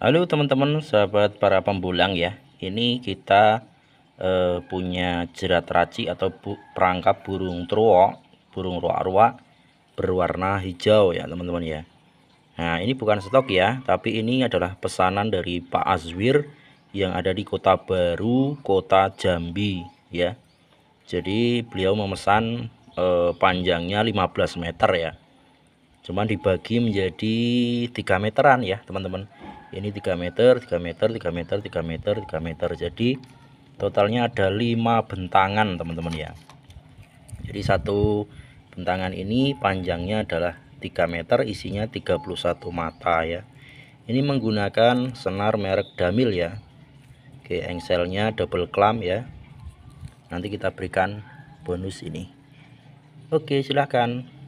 Halo teman-teman sahabat para pembulang ya ini kita e, punya jerat raci atau bu, perangkap burung truo burung ruak ruwa berwarna hijau ya teman-teman ya Nah ini bukan stok ya tapi ini adalah pesanan dari Pak Azwir yang ada di kota baru kota Jambi ya jadi beliau memesan e, panjangnya 15 meter ya cuman dibagi menjadi 3 meteran ya teman-teman ini 3 meter 3 meter 3 meter 3 meter 3 meter jadi totalnya ada 5 bentangan teman-teman ya jadi satu bentangan ini panjangnya adalah 3 meter isinya 31 mata ya ini menggunakan senar merek Damil ya Oke engselnya double clamp ya nanti kita berikan bonus ini Oke silahkan